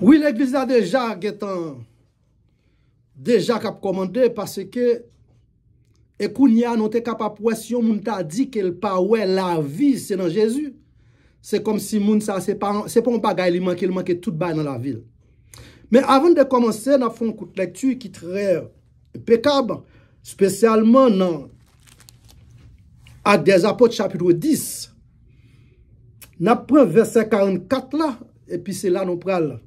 Oui, l'Eglise a deja getan, deja kap komande, pase ke ekoun ya nou te kap apwasyon moun ta di ke l pa we la vi se nan Jezu. Se kom si moun sa, se pon pa gaye li manke, l manke tout baye nan la vil. Men avon de komanse, nan fon koute lektu ki tre pekab, spesyalman nan adezapot chapidwe 10, nan pre versen 44 la, epi se la nou pre ala.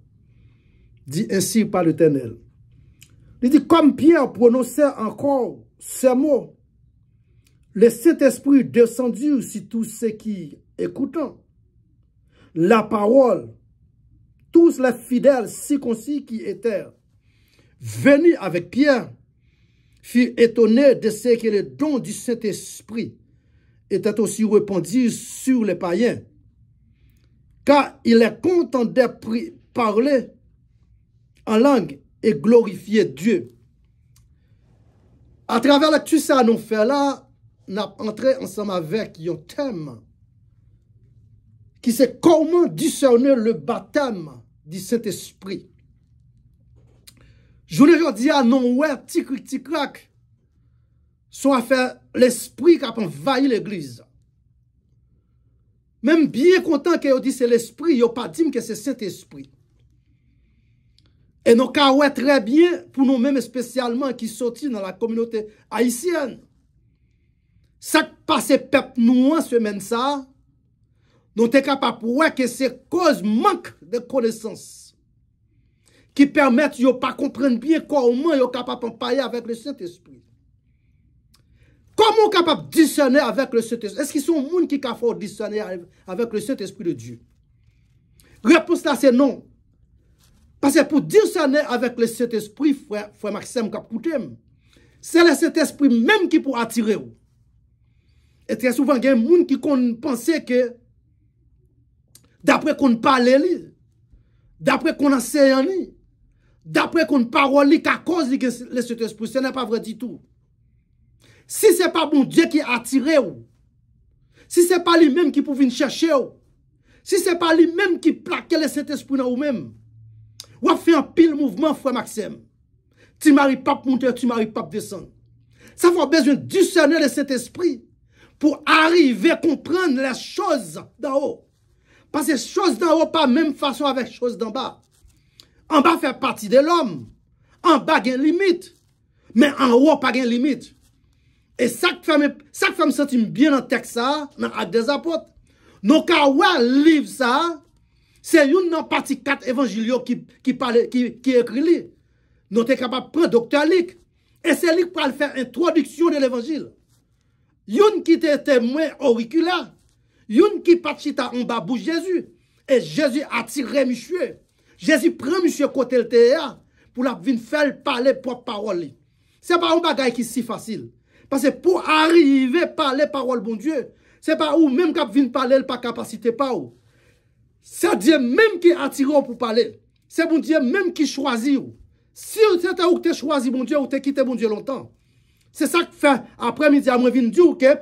dit ainsi par l'Éternel. Il dit, comme Pierre prononçait encore ces mots, le Saint-Esprit descendit sur tous ceux qui, écoutant la parole, tous les fidèles circoncis qui étaient venus avec Pierre, furent étonnés de ce que le don du Saint-Esprit était aussi répandu sur les païens, car il est content de parler en langue et glorifier Dieu. À travers tout ça nous fait là, nous entré ensemble avec un thème qui sait comment discerner le baptême du Saint-Esprit. Je ne dis à non ouais, tic tic crac, soit faire l'esprit qui a envahi l'église. Même bien content que dit c'est l'esprit, il pas dit que c'est Saint-Esprit. Et nous avons très bien, pour nous-mêmes spécialement, qui sortis dans la communauté haïtienne. Ça passe nous en hein, semaine ça, nous sommes capables de voir que c'est cause manque de connaissances qui permettent de ne pas comprendre bien comment ils sont capables de parler avec le Saint-Esprit. Comment sommes capables de discerner avec le Saint-Esprit Est-ce qu'ils sont des gens qui sont capables avec le Saint-Esprit de Dieu Réponse là, c'est non. Pase pou dir sa ne avèk le sète espri, frè, frè Maksèm Kapoutèm, se le sète espri mèm ki pou atirè ou. Etè souvan gen moun ki kon pense ke, d'apre kon pale li, d'apre kon asè yon li, d'apre kon parole li, kakòz li gen le sète espri, se nè pa vre ditou. Si se pa moun dje ki atirè ou, si se pa li mèm ki pou vin chèche ou, si se pa li mèm ki plakè le sète espri nan ou mèm, Wap fe an pil mouvman fwa maksem. Ti mari pap monte, ti mari pap desan. Sa fwa bezwen disene de set espri. Pou arive komprende la choz dan ho. Pase choz dan ho pa menm fason avek choz dan ba. An ba fe pati de lom. An ba gen limit. Men an ho pa gen limit. E sak fwem sentim byen an teksa, men ak dezapot. Non ka wè liv sa... C'est une non partie 4 évangélios qui, qui, parlait qui, écrit lui. Nous sommes capables de prendre docteur Lick Et c'est Lick qui va faire l'introduction de l'évangile. Yon qui était témoin auriculaire. Yon qui partit en bas Jésus. Et Jésus a tiré monsieur. Jésus prend monsieur côté le terre. pour la faire parler propre parole. Ce n'est pas un bagage qui est si facile. Parce que pour arriver à parler parole, bon Dieu, ce n'est pas où même qui vient parler pas capacité pas où. C'est Dieu même qui attire pour parler. C'est bon Dieu même qui choisit. Si c'est où tu choisi bon Dieu ou tu quitté bon Dieu longtemps. C'est ça que fait après-midi à moi vous dire que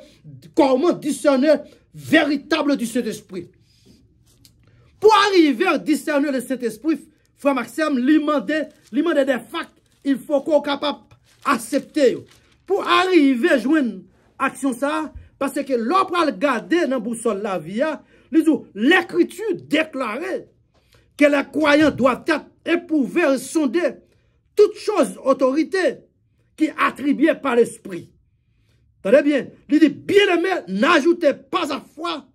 comment discerner véritable du Saint-Esprit. Pour arriver à discerner le Saint-Esprit, frère Maxime, lui demander des facts, il faut qu'on capable accepter. Pour arriver à joindre action ça, parce que l'opra le garder dans boussole la vie, L'écriture déclarait que les croyants doivent être éprouvés et sonder toutes choses autorité qui attribuées par l'esprit. Tenez bien, il dit, bien aimé, n'ajoutez pas à foi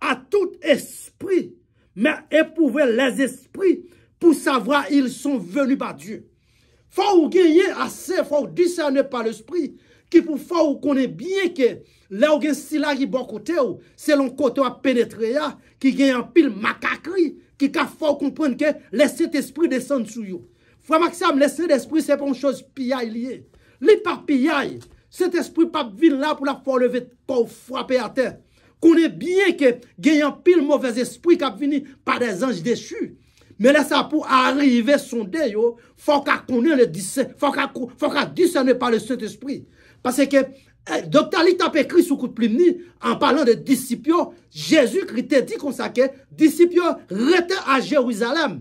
à tout esprit, mais éprouvez les esprits pour savoir ils sont venus par Dieu. Faut gagner assez, faut discerner par l'esprit Ki pou fò ou konè bie ke lè ou gen sila ki bò bon kote ou, se lon kote ou ap penetre ya, ki gen yon pil makakri, ki ka fò ou kompren ke lè set espri desan sou yo. Fò a maksam, lè set espri se pou an chòs piyay liye. Li par piyay, set espri pap vin la pou la fò leve to ou fwa pe a te. Konè bie ke gen yon pil mòves espri kap vini pa de zanj desu, me lè sa pou a arrive son de yo, fò ka konè le disè, fò ka disè ne pa lè set espri. Pase ke doktan li tap ekri sou kout plim ni an palan de disipyon. Jezu krite di konsake disipyon rete a Jeruzalem.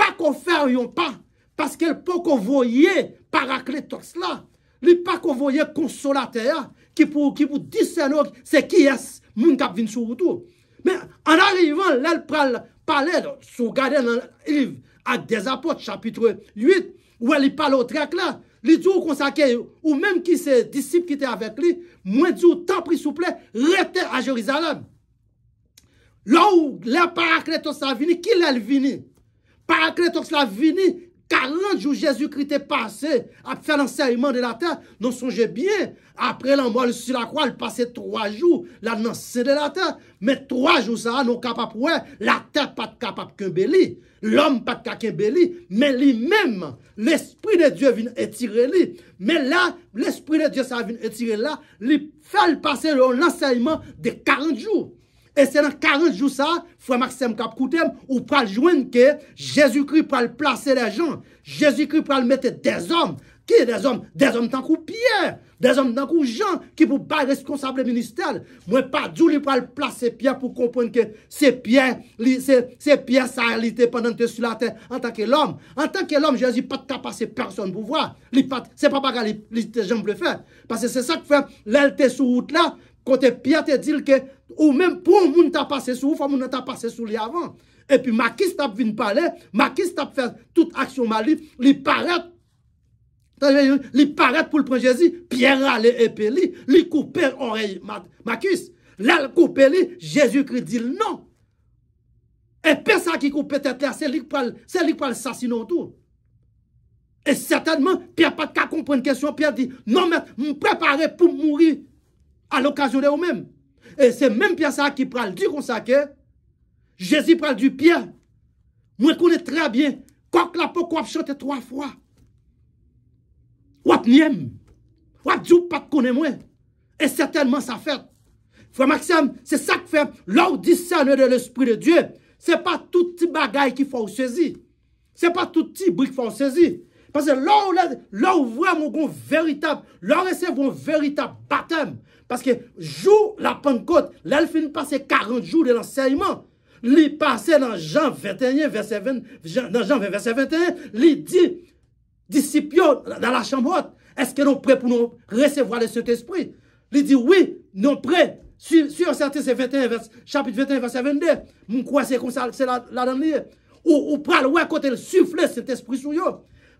Pa konfer yon pa. Pase ke l pou konvoye parakle toks la. Li pa konvoye konsolate ya. Ki pou disenok se ki es moun kap vin sou wotou. An arrivan lal pral pale sou gade nan ili ak dezapot chapitre 8. Ou li palo trek la. li djou konsake, ou menm ki se disip ki te avek li, mwen djou tan prisouple rete a Jerizalem. Lò ou le para kretos la vini, ki lè l vini? Para kretos la vini 40 jours Jésus-Christ est passé à faire l'enseignement de la terre. Non, songez bien, après l'envoi sur la croix, il passait trois jours sein de la terre. Mais trois jours, ça, non capable, la terre pas capable qu'un béli, l'homme pas capable qu'un mais lui-même, l'Esprit de Dieu vient étirer lui. Mais là, l'Esprit de Dieu, ça vient étirer là, il fait passer l'enseignement de 40 jours. Et c'est dans 40 jours ça, frère Maxime Capcoutem, ou pral joindre que Jésus-Christ pral placer les gens. Jésus-Christ pral mettre des hommes. Qui des hommes? Des hommes tant coup Pierre. Des hommes tant coup gens qui pour pas responsable ministère. Moi pas du lui pral placer Pierre pour comprendre que c'est Pierre, c'est Pierre a réalité pendant que sur la terre en tant que l'homme. En tant que l'homme, Jésus pas de passer personne pour voir. C'est pas que les gens le faire. Parce que c'est ça que fait l'alté sur route là. Quand Pierre te dit que ou même pour un monde t'a passé sous, faut t'a passé sous lui avant. Et puis Makis t'a vienne parler, Makis t'a fait toute action Mali, Il paraît Il paraît pour le prendre Jésus, Pierre a le Il li couper oreille Marcus Là il couper Jésus-Christ dit non. et ça qui coupe peut là, c'est lui qui c'est lui autour. Et certainement, Pierre pas qu'à comprendre question, Pierre dit non mais me préparer pour mourir à l'occasion de vous-même. Et c'est même Pierre ça qui parle du que Jésus parle du Pierre. Moi, je connais très bien. Quand la peau qu'on chante trois fois. Wap niem. Wap pas connaît moi. Et certainement ça fait. Frère Maxime, c'est ça que fait l'ordre de l'Esprit de Dieu. C'est pas tout petit bagaille qu'il faut saisir. C'est pas tout petit brique qu'il faut saisir. Parce que là où, vous vraiment véritable, là un véritable baptême. Parce que jour la Pentecôte, là, elle finit passer 40 jours de l'enseignement. Il passe dans Jean 21, verset 21, il dit, disciples dans la chambre haute, est-ce que nous sommes prêts pour nous recevoir le Saint-Esprit? Il dit oui, nous sommes prêts. Sur, sur certains, c'est chapitre 21, verset 22. Je crois c'est comme ça, c'est la, la dernière. Ou, ou pral, ouais, le souffle cet esprit sur eux.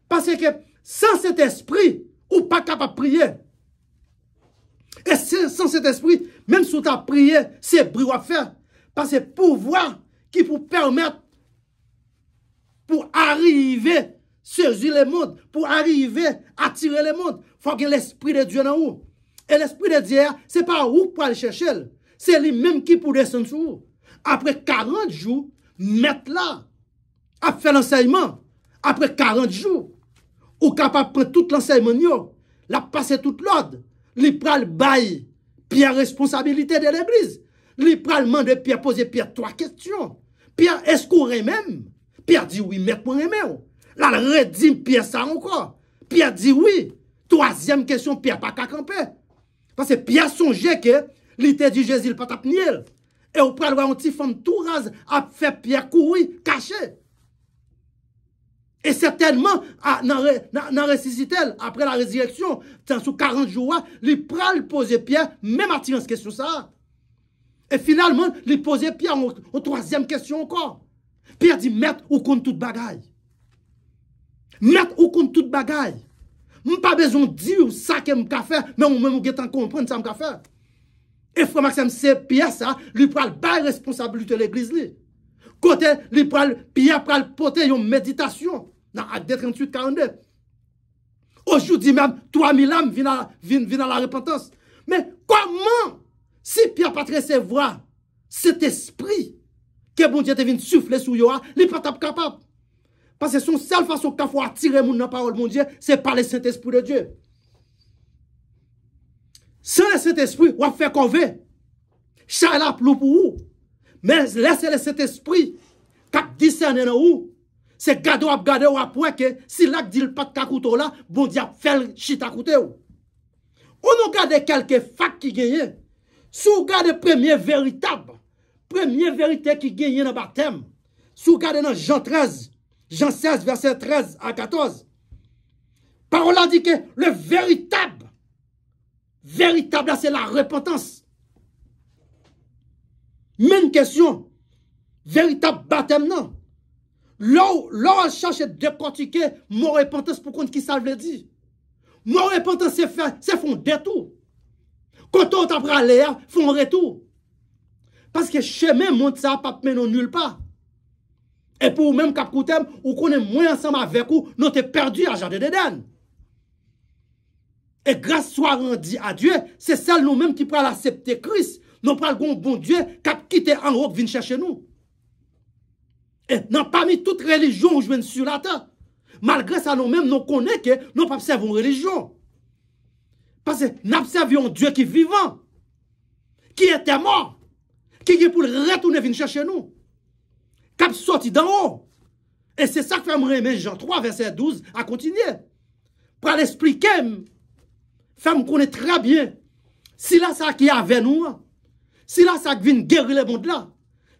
Parce que sans cet esprit, ou pas capable de prier. Et sans cet esprit, même si vous prière c'est bruit à faire. Parce que pouvoir qui pour permettre, pour arriver, saisir le monde, pour arriver, attirer le monde, il faut que l'esprit de Dieu dans vous. Et l'esprit de Dieu, ce n'est pas où pour aller chercher. C'est lui-même qui pour descendre sur vous. Après 40 jours, mettre là, à faire l'enseignement. Après 40 jours, Ou kap ap pren tout l'enseymen yo, la pase tout l'od. Li pral bayi, pi a responsabilite de l'eglise. Li pral mande pi a pose pi a toa kestyon. Pi a esko remen? Pi a di oui met mwen remen. La redime pi a sa anko. Pi a di oui. Toasyem kestyon pi a pa kakampe. Pase pi a sonje ke, li te di jesil patap nye. E ou pral wa an ti fan tou raz ap fe pi a koui kache. E setenman nan resisitel apre la rezileksyon, ten sou 40 jouwa, li pral pose Pierre, mèm atirans kesyon sa. E finalman, li pose Pierre an toazem kesyon anko. Pierre di, mette ou kon tout bagay. Mette ou kon tout bagay. Mèm pa bezon di ou sa kem ka fe, mèm mèm ou getan kompren sa m ka fe. E fran Maxime, se Pierre sa, li pral bay responsablite l'eglise li. Kote, li pral, Pierre pral pote yon meditasyon. dans Acte 38, 42. Aujourd'hui même, 3000 âmes viennent à, la repentance. Mais comment, si Pierre pas voit cet esprit que mon Dieu te vient souffler sur Yoa, hein, il n'est pas capable. Parce que son seule façon qu'il faut attirer mon la parole, mon Dieu, c'est par le Saint-Esprit de Dieu. Sans le Saint-Esprit, on va faire qu'on veut. pour vous. Mais laissez le Saint-Esprit qui discerner dans vous. Se gade ou ap gade ou ap wè ke Si lak di l pat kakoutou la Bon di ap fèl chit akoutou Ou nou gade kelke fak ki genye Sou gade premye veritab Premye verite ki genye nan batem Sou gade nan jan 13 Jan 16 verset 13 a 14 Parola di ke Le veritab Veritab la se la repentans Men kèsyon Veritab batem nan Lò, lò an chache de kontike, mò repante se pou kon ki sa vle di. Mò repante se fè, se fè an detou. Kon tou an tapra lè an, fè an retou. Paske chèmè moun sa pape mè nou nul pa. E pou mèm kap koutèm, ou konè mwen ansem avèk ou, nou te perdi a jade de den. E grasso a rendi a Diyè, se sèl nou mèm ki pral asepte Kris, nou pral goun bon Diyè, kap kite an rok vin chèche nou. Et non, parmi toutes les religions où je viens sur la terre, malgré ça, nous-mêmes, nous connaissons que nous observons une religion. Parce que nous observons Dieu qui est vivant, qui était mort, qui est pour retourner venir chercher nous, qui est sorti d'en haut. Et c'est ça que fait me Jean 3, verset 12, à continuer. Pour l'expliquer, fait me connaît très bien si là, ça qui est avec nous, si là, ça qui vient guérir le monde là.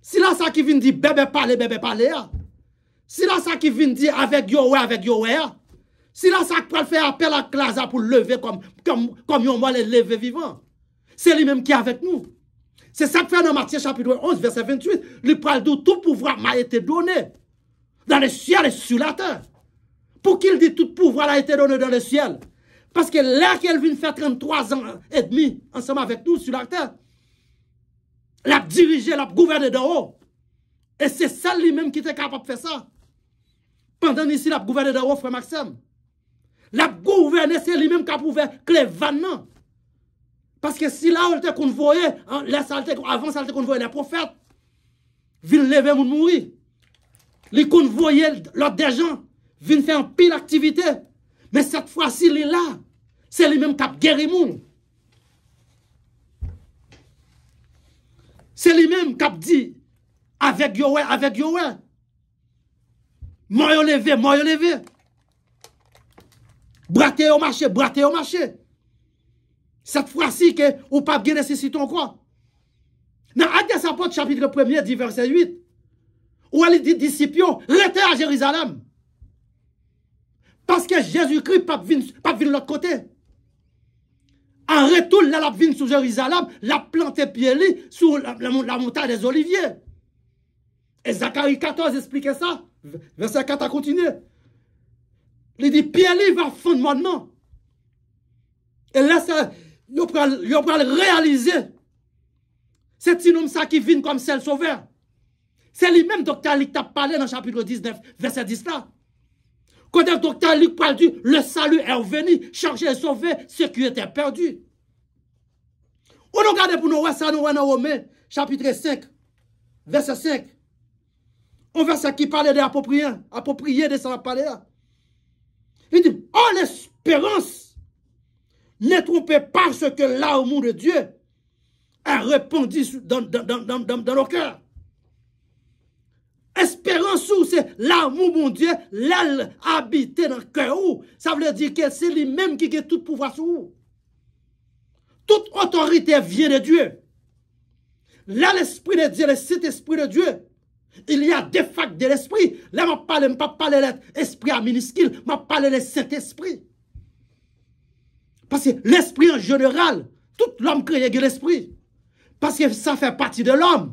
Si là ça qui vient dire bébé parlez, bébé parler. Hein. Si là ça qui vient dire avec yo avec avek hein. Si là ça qui vient faire pour à klaza comme, comme comme comme kom les lever vivant. C'est lui-même qui est avec nous. C'est ça fait dans Matthieu chapitre 11 verset 28. lui parle de tout pouvoir ma été donné dans le ciel et sur la terre. pour qu'il dit « tout pouvoir a été donné dans le ciel » Parce que là qu'elle vient faire 33 ans et demi ensemble avec nous sur la terre. L ap dirije, l ap gouverne de ou. E se sal li menm ki te kap ap fe sa. Pendan isi l ap gouverne de ou, frè Maxem. L ap gouverne, se li menm kap ouver kre vannan. Paske si la ou te konvoye, avan sal te konvoye la profet, vin leve moun mouri. Li konvoye lot de jan, vin fe an pil aktivite. Men set fwa si li la, se li menm kap geri moun. C'est lui-même qui a dit avec Yoé, avec Yoé. Moi l'ai levé, moi l'ai levé. Braté au marché, braté au marché. Cette fois-ci que ou pas bien nécessite encore. Dans Actes apôtres chapitre 1er verset 8 où elle dit disciples, restez à Jérusalem. Parce que Jésus-Christ pas vient de l'autre côté. En retour, là, la vigne sur Jérusalem, la plante pied sur la, la, montagne des oliviers. Et Zacharie 14 expliquait ça. Verset 4 a continué. Il dit, pied va fondre maintenant. Et là, ça, il va réaliser. C'est un homme qui vient comme celle sauveur. C'est lui-même, docteur, qui t'a parlé dans le chapitre 19, verset 10 là. Quand le docteur Luc parle du le salut est revenu, chargé et sauvé, ceux qui était perdu. On regarde pour nous ça, nous voir dans Romains, chapitre 5, verset 5. On verset qui parle de approprié, approprié de sa paléa. Il dit, oh l'espérance, n'est trompée parce ce que l'amour de Dieu a répandu dans, dans, dans, dans nos cœurs. Espérance ou c'est l'amour, mon Dieu, l'aile habité dans le cœur. Ça veut dire que c'est lui-même qui a tout pouvoir sur vous. Toute autorité vient de Dieu. Là, l'Esprit de Dieu, le Saint-Esprit de Dieu, il y a des facs de l'Esprit. Là, je parle, pas parle l'Esprit à minuscule, je parle de Saint-Esprit. Parce que l'Esprit en général, tout l'homme crée l'Esprit. Parce que ça fait partie de l'homme.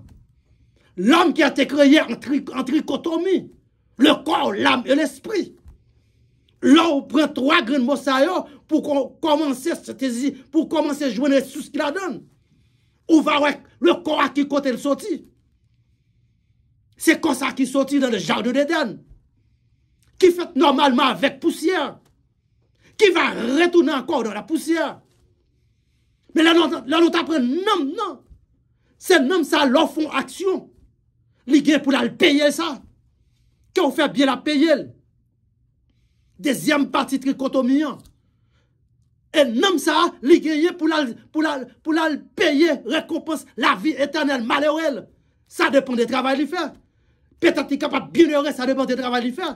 L'homme qui a été créé en, trichotomie. Le corps, l'âme et l'esprit. L'homme prend trois grandes mots pour commencer pour commencer à jouer les sous qu'il la donne. Ou va avec le corps à qui côté le sorti. C'est comme ça qui sortit dans le jardin d'Eden, Qui fait normalement avec poussière. Qui va retourner encore dans la poussière. Mais là, là nous non, non. C'est non ça, l'homme font action. Li genye pou la l'peye sa. Ke ou fe bien la peye el. Dezyem parti trikoto mi an. E nanm sa, li genye pou la l'peye rekompons la vi etanel male o el. Sa depan de travay li fe. Petat ni kapat bin ore, sa depan de travay li fe.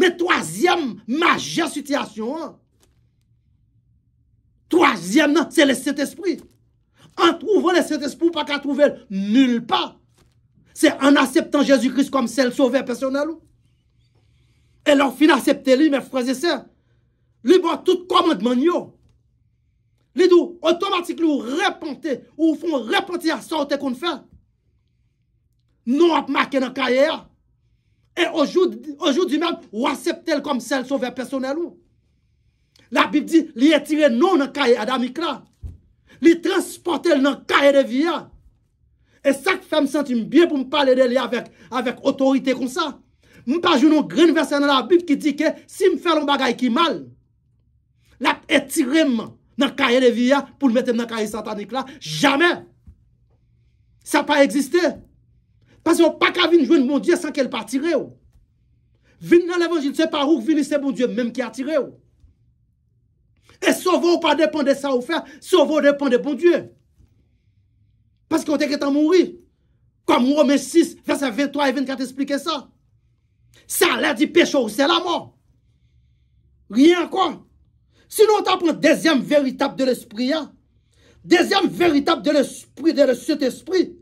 Me toazyem maje sityasyon an. Toazyem nan, se le set espri. An trouvan le set espri ou pa ka trouvan nil pa. Se an aseptan Jezikris kom sel sove personel ou. E lor fin asepte li me freze se. Li bo tout komand man yo. Li dou otomatik li ou repante ou non, ou fon repante a saote kon fè. Non ap make nan kaye a. E ojou di men ou asepte l kom sel sove personel ou. La bib di li etire non nan kaye a da mikra. Li transporte l nan kaye de viya. E sak fe m sentim bye pou m pale de li avek otorite kon sa. M pa jounon gren versen nan la bib ki di ke si m fe loun bagay ki mal. La etirem nan kaye de viya pou m metem nan kaye satanik la. Jamen. Sa pa existe. Pas yo pa ka vin jouen moun diye san ke l pa tire yo. Vin nan l evanjil se pa rouk vinise moun diye menm ki a tire yo. E sovo ou pa depen de sa ou fe, sovo ou depen de moun diye. Parce qu'on était en mourir. Comme Romains 6, verset 23 et 24 expliquait ça. Ça l'air du péché, c'est la mort. Rien quoi. Sinon, on t'apprend deuxième véritable de l'esprit. Hein. Deuxième véritable de l'esprit, de cet esprit.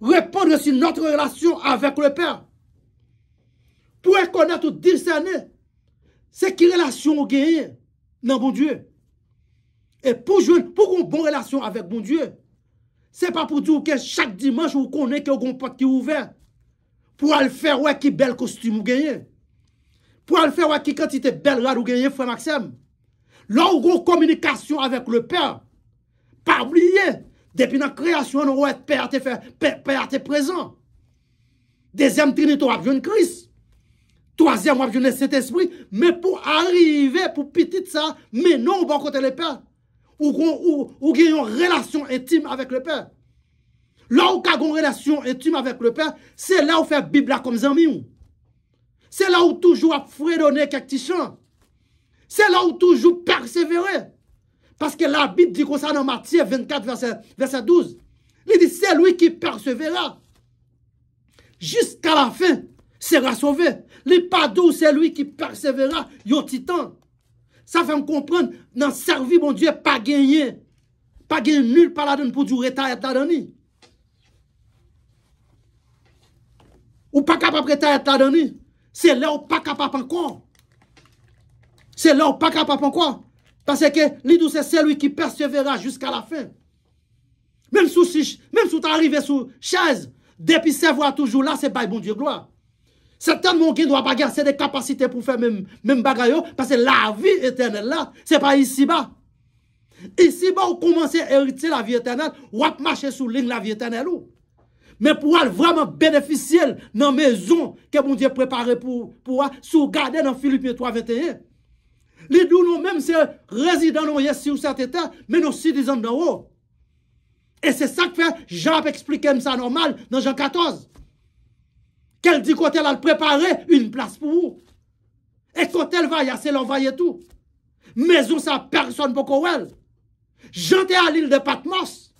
Répondre sur notre relation avec le Père. Pour connaître ou discerner c'est qui relation on gagne dans bon Dieu. Et pour pour une bonne relation avec bon Dieu, Se pa pou di ou ke chak dimanche ou konen ke ou gon pat ki ouver. Pou al fer wè ki bel kostume ou genye. Pou al fer wè ki kantite bel rad ou genye franaksem. Lò ou gon komunikasyon avek le pè. Par ou liye. Depi nan kreasyon ou wè pè ate prezant. Dezem trinit ou ap joun kris. Toazem ap joun eset espri. Me pou arive pou pitit sa. Menon ou ban kote le pè. ou, une relation intime avec le Père. Là où tu as une relation intime avec le Père, c'est là où fait la Bible comme ami. C'est là où toujours fredonner quelques chants. C'est là où toujours persévérer. Parce que la Bible dit comme ça dans Matthieu 24, verset, 12. Il dit, c'est lui qui persévérera. Jusqu'à la fin, sera sauvé. pas doux, c'est lui qui persévérera. yo titan. Sa fèm komprende nan servi bon die pa genye. Pa genye nul paladoun pou di ou reta et ta dani. Ou pa kapap reta et ta dani. Se le ou pa kapap an kwa. Se le ou pa kapap an kwa. Pase ke lidou se selou ki persevera jusqu a la fin. Menm sou ta arrive sou chèze. Depi se vwa toujou la se bay bon die gloa. Sèten moun ki dwa bagay asè de kapasite pou fè mèm bagay yo. Pase la vi etenèl la. Sè pa isi ba. Isi ba ou koumanse erite la vi etenèl. Ou ap mache sou ling la vi etenèl ou. Mè pou al vreman beneficiel nan mezon. Kè moun diè prepare pou pou al sou gade nan filipin 321. Li doun nou mèm se rezidan nou yè si ou sat etan. Mè nou si dizan nan ou. E se sa k fè. Jean ap explike msa anormal nan Jean XIV. Qu'elle dit quand elle préparé une place pour vous. Et quand elle va, c'est l'envoyer tout. Maison ça, personne pour qu'on J'étais à l'île de Patmos.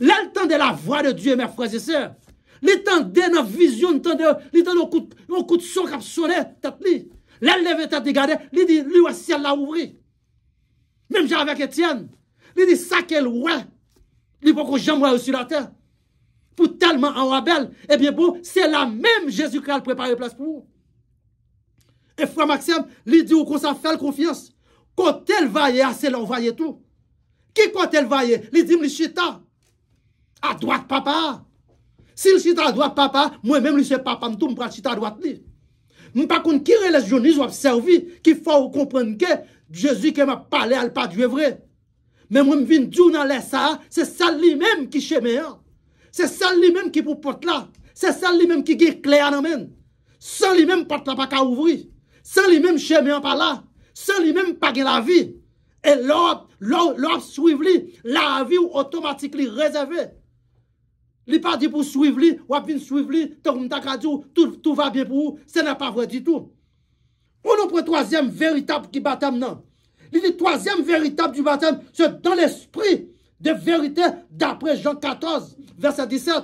de la voix de Dieu, mes frères et sœurs. L'entendait de la vision, l'entendait au coup, au coup de son qui sonnait, tête L'elle levé tête regarder, il dit, lui, le ciel l'a ouvri. Même j'avais avec Étienne, il dit, ça qu'elle ouais, il beaucoup que sur aussi la terre pour tellement en rabel, eh bien bon, c'est la même Jésus qui a préparé place pour vous. Et frère Maxime, il dit qu'on s'en fait confiance. Quand elle va y ah, c'est tout. Qui quand elle va y il dit le chita. À droite, papa. Si le chita à droite, papa, moi-même, le papa, je me chita à droite. Je ne sais pas qui religionnisme a servi, qu'il faut comprendre que Jésus qui m'a parlé, elle pas du vrai. Mais moi, je viens dire dans ça, c'est ça lui-même qui chemin. Hein. C'est ça lui-même qui pour porte là. C'est ça lui-même qui la clair dans main. Sans lui-même, porte là pas qu'à ouvrir. Sans lui-même, chemin pas là. Sans lui-même, pas la vie. Et l'homme, l'homme suit lui, la vie ou automatiquement réservée. Il n'est pas dit pour suivre lui, ou bien suivre lui, tout, va bien pour vous. Ce n'est pas vrai du tout. On ouvre le troisième véritable qui bat non. Le troisième véritable du baptême, c'est dans l'esprit de vérité d'après Jean 14 verset 17.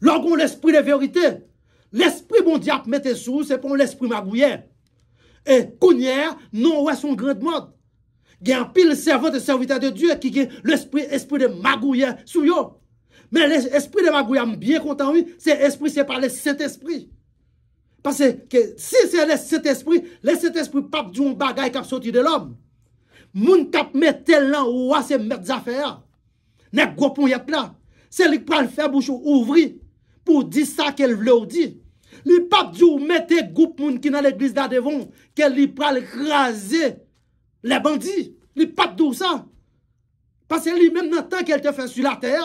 Lorsqu'on l'esprit de vérité, l'esprit bon diable mette sous, c'est pour l'esprit magouillé. Et Kounière, non, ouais, son grand monde. Il y a un pile servant de serviteur de Dieu qui a l'esprit esprit de magouillé, sous Mais l'esprit de suis bien content, oui, c'est esprit, c'est par le Saint-Esprit. Parce que si c'est le Saint-Esprit, le Saint-Esprit pape un bagaille qui a sorti de l'homme. Moun qui a mis tel c'est mettre affaires. Nèk gwo pou yat la, se li pral febou chou ouvri pou di sa ke l vle ou di. Li pap di ou mette gwo pou moun ki nan l eglise da devon, ke li pral raze le bandi. Li pap dou sa, pas se li menm nan tan ke l te fe su la ter,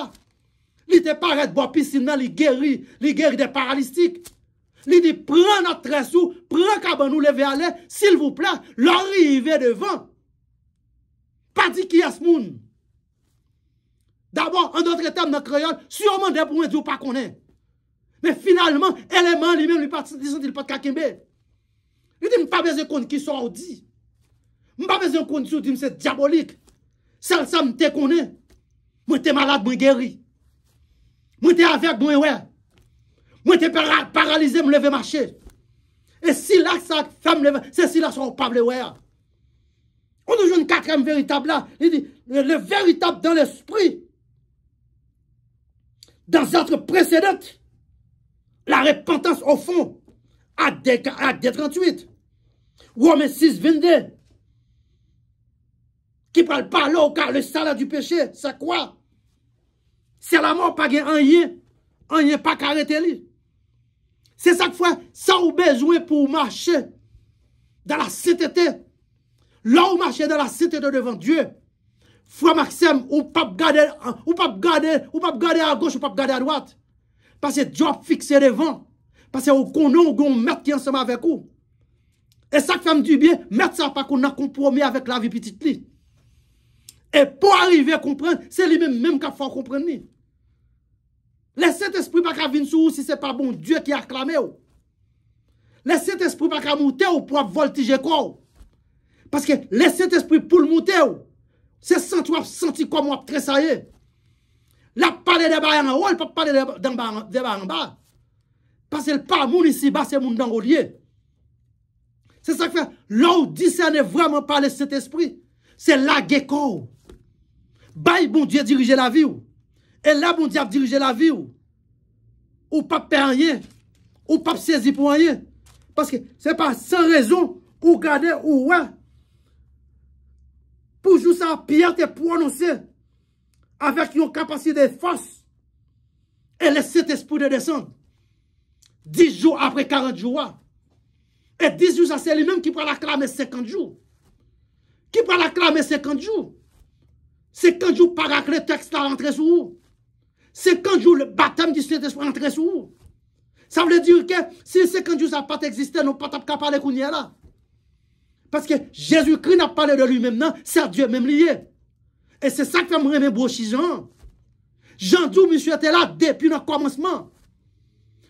li te paret bopi sinan li geri, li geri de paralistik. Li di pran atre sou, pran kaban nou leve ale, sil vou pla, l ori yive devon. Pa di ki yas moun. D'abord, en notre terme de crayon, sûrement, debout, on ne dit pas qu'on est. Mais finalement, élément, lui-même, lui-même, il ne parle pas de kakimbe. Il dit, on ne parle pas de kakimbe. On ne parle pas de kakimbe. On ne parle pas de kakimbe. C'est diabolique. C'est le sameté qu'on est. Moi, j'étais malade, moi, j'étais guéri. Moi, j'étais avec, moi, j'étais oué. Moi, j'étais paralysé, moi, j'étais marché. Et si l'accès à la femme, c'est si l'accès au pape, l'oué. On ne joue une quatrième véritable là. Le véritable dans l'esprit dans notre précédente, la repentance au fond, à 38, Romains 6, 22, qui parle pas là, car le salaire du péché, c'est quoi? C'est la mort, pas en yé, en yé pas arrêter lui. C'est ça que ça ou besoin pour marcher dans la sainteté. Là où marcher dans la sainteté devant Dieu, Fwa maksem, ou pap gade, ou pap gade, ou pap gade a goch, ou pap gade a doat. Pase diop fikse devan. Pase ou konon, ou konon mette yon seman vek ou. E sak fèm dubye, mette sa pa konon komprome avèk la vi pitit li. E pou arrive komprende, se li men menm kap fò komprende ni. Leset espri pa ka vin sou ou si se pa bon, diop ki aklame ou. Leset espri pa ka moutè ou pou ap voltije kò ou. Pase ke leset espri pou l moutè ou. C'est sans toi senti comme moi très saillé. La parler de bas en haut, ne peut parler de bas en bas. Parce qu'elle pas moun ici bas, c'est monde dans le C'est ça qui fait, là où discerner vraiment par le Saint-Esprit, c'est la gecko. Baille bon Dieu diriger la vie. Ou. Et là, bon Dieu diriger la vie. Ou, ou pas perdre rien. Ou pas saisir pour rien. Parce que c'est pas sans raison ou garder ou ouais. Pou jou sa piète pou anonsè, avèk yon kapasite fòs, elè set espou de desan. Dis jou apre karadjouwa. Et dis jou sa se li mèm ki pral aklamè sekandjou. Ki pral aklamè sekandjou. Sekandjou parak lè tekst la rentre sou ou. Sekandjou le batem dis let espou rentre sou ou. Sa vle diw ke, se sekandjou sa pat eksiste, nou pat ap kapalè kounye la. Parce que Jésus-Christ n'a parlé de lui-même, non. c'est Dieu même lié. Et c'est ça que fait me brochi Jean. Jean dit, monsieur était là depuis le commencement.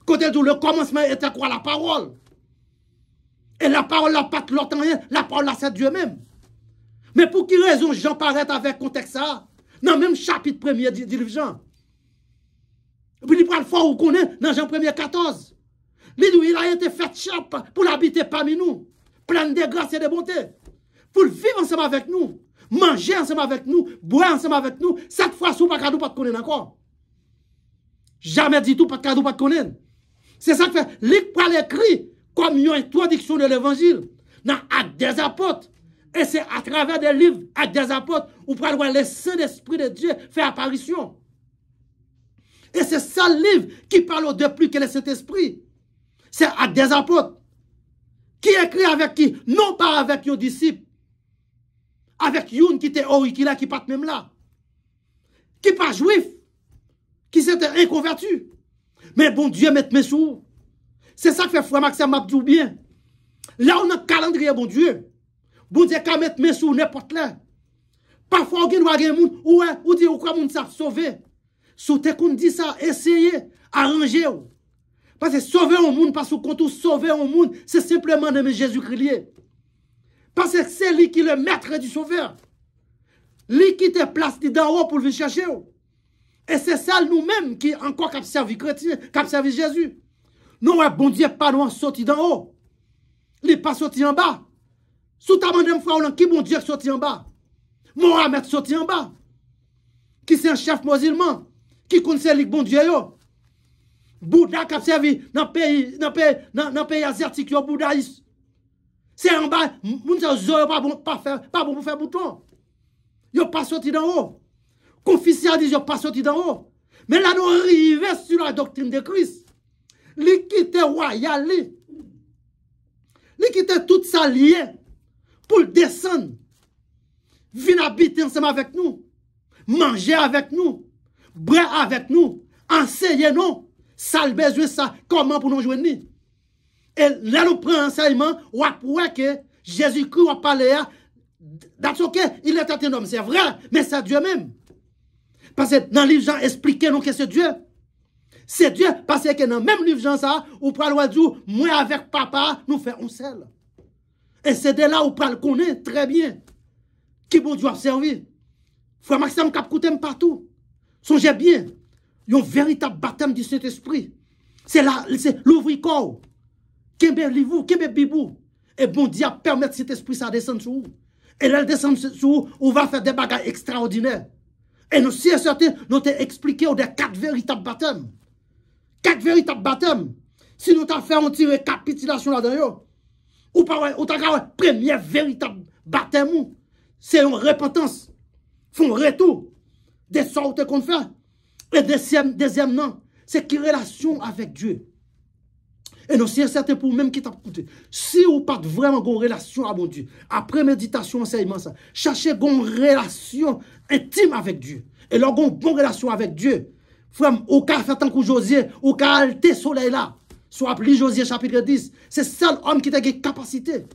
Côté dit le commencement était quoi la parole? Et la parole n'a pas l'autre la parole là c'est Dieu même. Mais pour quelle raison Jean paraît avec contexte ça? Dans le même chapitre premier du livre Jean. Et puis il le fort où qu'on est dans Jean 1er 14. Il il a été fait chape pour l'habiter parmi nous pleine de grâce et de bonté. Pour vivre ensemble avec nous, manger ensemble avec nous, boire ensemble avec nous, cette fois, sous pas pas de connaître encore. Jamais dit tout, pas de cadeau, pas de connaître. C'est ça que fait. comme une introduction de l'évangile dans des apôtres. Et c'est à travers des livres, Actes des apôtres, où le Saint-Esprit de Dieu fait apparition. Et c'est ça le livre qui parle de plus que le Saint-Esprit. C'est à des apôtres. Qui écrit avec qui Non pas avec un disciples. Avec Youn qui était qui là, qui part même là. Qui pas juif. Qui s'était inconverti. Mais bon Dieu, mette mes sous. C'est ça que fait Frère Maxime Mabdou bien. Là, on a un calendrier, bon Dieu. Bon Dieu, qu'à mettre mes sous n'importe là. Parfois, on a des gens ou dit ou quoi moun s'est sauvé. Sous tes dit ça, essayez, arrangez-vous. Pase sove ou moun, pasou kontou sove ou moun, se sepleman deme Jezu kri liye. Pase se li ki le metre di sove. Li ki te plas li dan ou pou li chache ou. E se sal nou menm ki anko kap servis Jezu. Nou wè bon diye pan ou an soti dan ou. Li pa soti an ba. Souta man deme fwa ou lan ki bon diye soti an ba. Moun wè metre soti an ba. Ki se an chef mozileman. Ki koun se li bon diye yo. Bouda kapsevi nan peyi azertik yo bouda is. Se yon ba, moun se yo zoye bon, pa bon pou fe boudon. Yo pa soti dan ho. Konfisyan di yo pa soti dan ho. Men la nou rive su la doktrine de kris. Li kite waya li. Li kite tout sa liye. Poul desen. Vin abite yon seman vek nou. Mangey avek nou. Bre avek nou. Anseyen nou. Salbe zwe sa, Koman pou nou jwen ni? E lè nou prensayman, Ou ap wè ke, Jezikou ap pale ya, Datsokè, Ilè tatenom, Se vre, Mè sa Diyo mèm. Pase nan livjan, Esplike nou ke se Diyo. Se Diyo, Pase ke nan mèm livjan sa, Ou pral wè diyo, Mwen avèk papa, Nou fè onsel. E se dè la, Ou pral konè, Trè bie, Ki bou diyo ap servie. Fwa maksam kap koutèm patou. Son jè bie. Se dè la, un véritable baptême du Saint-Esprit. C'est là, c'est l'ouvre-corps. Kembe livou, kembe bibou. Et bon Dieu permettre cet esprit ça descendre sur vous. Et là, descend sur vous, on va faire des bagages extraordinaires. Et nous, si certain, nous t'ai expliqué des quatre véritables baptêmes. Quatre véritables baptêmes. Si nous t'as fait une récapitulation là-dedans, ou pas, ou t'as premier véritable baptême, c'est une repentance. un retour des sortes qu'on fait. Et deuxième, deuxième c'est qui relation avec Dieu. Et nous, c'est certain pour même qui t'a coûté Si vous pas vraiment une relation à mon Dieu, après méditation, enseignement, ça, cherchez une relation intime avec Dieu. Et là, une bonne relation avec Dieu. Frère, au cas faire tant que au cas alté soleil là. Soit appelé Josué chapitre 10. C'est seul homme qui a une capacité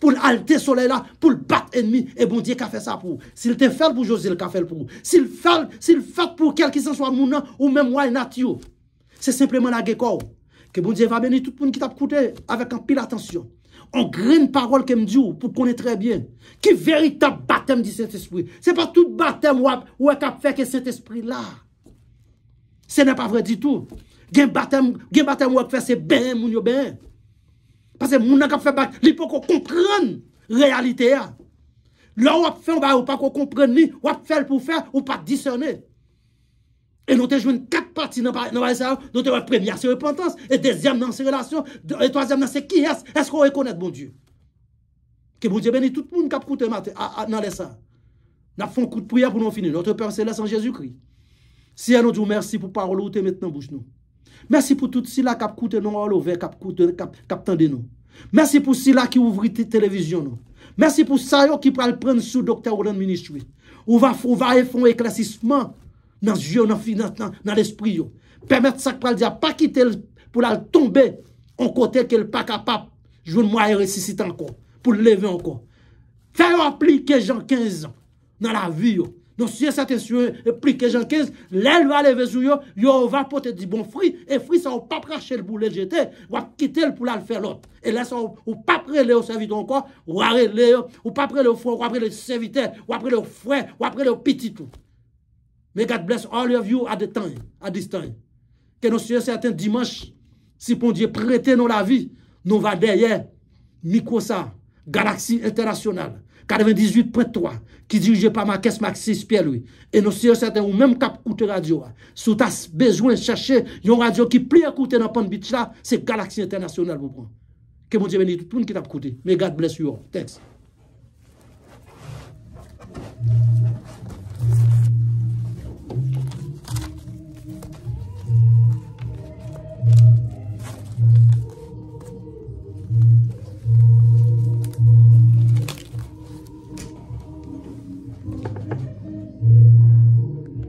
pour l'alter soleil là, pour battre ennemi. Et bon Dieu, a fait ça pour vous S'il te fait pour José, il a fait pour vous S'il fait, s'il fait pour quelqu'un qui s'en soit moun ou même why C'est simplement la guéco. Que bon Dieu va bénir tout le monde qui t'a écouté avec un pile attention. On graine parole que me dit pour connaître très bien. Qui véritable baptême du Saint-Esprit. n'est pas tout baptême ou a fait que Saint-Esprit là. Ce n'est pas vrai du tout. Gen baptême, gen baptême ou fait c'est bien, mon yo bien parce que les gens qui fait bac, ils peuvent comprendre la réalité. Là où on fait, on ne pas comprendre ni, on faire pour faire, ou pas discerner. Et nous avons quatre parties dans vie. Nous avons première, c'est repentance. Et deuxième, dans ces relations. Et troisième, c'est qui est Est-ce qu'on reconnaît mon Dieu Que bon Dieu bénisse tout le monde qui a matin dans les Nous avons fait un coup de prière pour nous finir. Notre Père Céleste en Jésus-Christ. Si nous dit merci pour parole, ou maintenant bouche nous. Mersi pou tout sila kap koute nou alove, kap koute kap kaptande nou Mersi pou sila ki ouvri televizyon nou Mersi pou sayo ki pral pren sou doktor ou den ministri Ou va e fon e klasisman nan jyo nan finan, nan l'espri yo Permet sak pral diya pa kite pou la l tombe On kote ke l pa kapap joun mwa e resisit anko Pou l leve anko Fè yo aplike jan 15 an nan la vi yo Donc si sa et plus que Jean 15, là, va lever sur yo, yo va porter du bon fruit, et fruit ça ou pas pour le jeter, jeté, va quitter pour les faire l'autre. Et là, ne ou pas prêler les serviteur encore, ou arrêter, ou pas prêler au frère, ou après les serviteur, ou après les frère, ou après les petit tout. Mais God bless all of you at the time, at this time. Que nous soyons certains dimanche, si pour Dieu prêter nous la vie, nous va derrière Mikosa, Galaxie Internationale, 98.3, qui dirigeait par caisse Maxis Pierre-Louis. Et nous sommes certains, ou même cap coûte radio. Si tu as besoin de chercher une radio qui plus écouter dans Pan Beach, c'est Galaxy International pour prendre. Que mon Dieu bénisse tout le monde qui t'a écouté. Mais God bless you all.